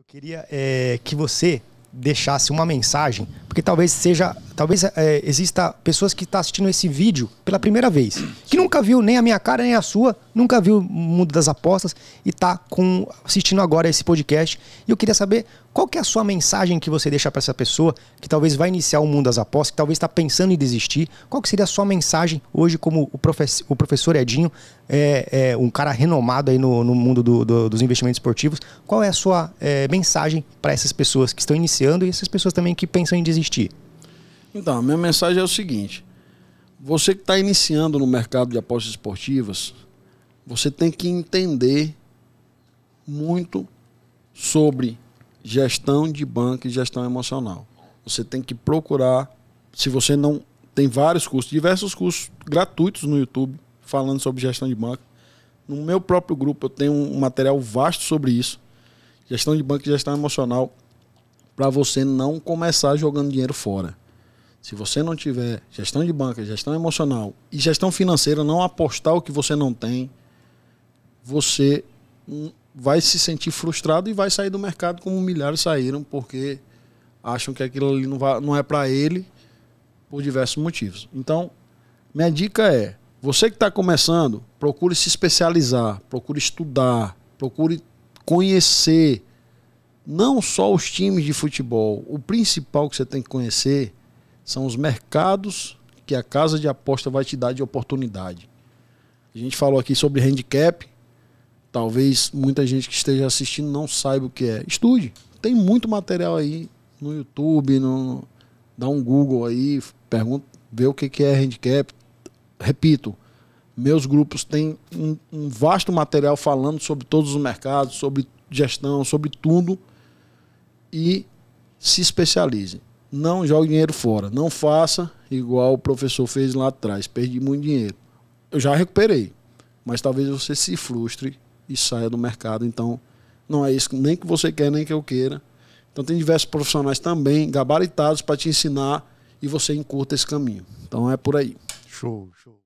Eu queria é, que você deixasse uma mensagem porque talvez seja, talvez é, exista pessoas que estão tá assistindo esse vídeo pela primeira vez, que nunca viu nem a minha cara nem a sua, nunca viu o mundo das apostas e está com assistindo agora esse podcast. E eu queria saber qual que é a sua mensagem que você deixa para essa pessoa que talvez vai iniciar o mundo das apostas, que talvez está pensando em desistir. Qual que seria a sua mensagem hoje como o, o professor Edinho, é, é, um cara renomado aí no, no mundo do, do, dos investimentos esportivos? Qual é a sua é, mensagem para essas pessoas que estão iniciando e essas pessoas também que pensam em desistir? Então, a minha mensagem é o seguinte: você que está iniciando no mercado de apostas esportivas, você tem que entender muito sobre gestão de banco e gestão emocional. Você tem que procurar, se você não tem vários cursos, diversos cursos gratuitos no YouTube falando sobre gestão de banco. No meu próprio grupo eu tenho um material vasto sobre isso. Gestão de banco e gestão emocional para você não começar jogando dinheiro fora. Se você não tiver gestão de banca, gestão emocional e gestão financeira, não apostar o que você não tem, você hum, vai se sentir frustrado e vai sair do mercado como milhares saíram porque acham que aquilo ali não, não é para ele por diversos motivos. Então, minha dica é: você que está começando, procure se especializar, procure estudar, procure conhecer não só os times de futebol, o principal que você tem que conhecer são os mercados que a casa de aposta vai te dar de oportunidade. A gente falou aqui sobre handicap. Talvez muita gente que esteja assistindo não saiba o que é. Estude. Tem muito material aí no YouTube, no... dá um Google aí, pergunta, vê o que é handicap. Repito, meus grupos têm um, um vasto material falando sobre todos os mercados, sobre gestão, sobre tudo e se especialize. Não jogue dinheiro fora. Não faça igual o professor fez lá atrás. Perdi muito dinheiro. Eu já recuperei, mas talvez você se frustre e saia do mercado. Então, não é isso nem que você quer, nem que eu queira. Então, tem diversos profissionais também gabaritados para te ensinar e você encurta esse caminho. Então, é por aí. Show, show.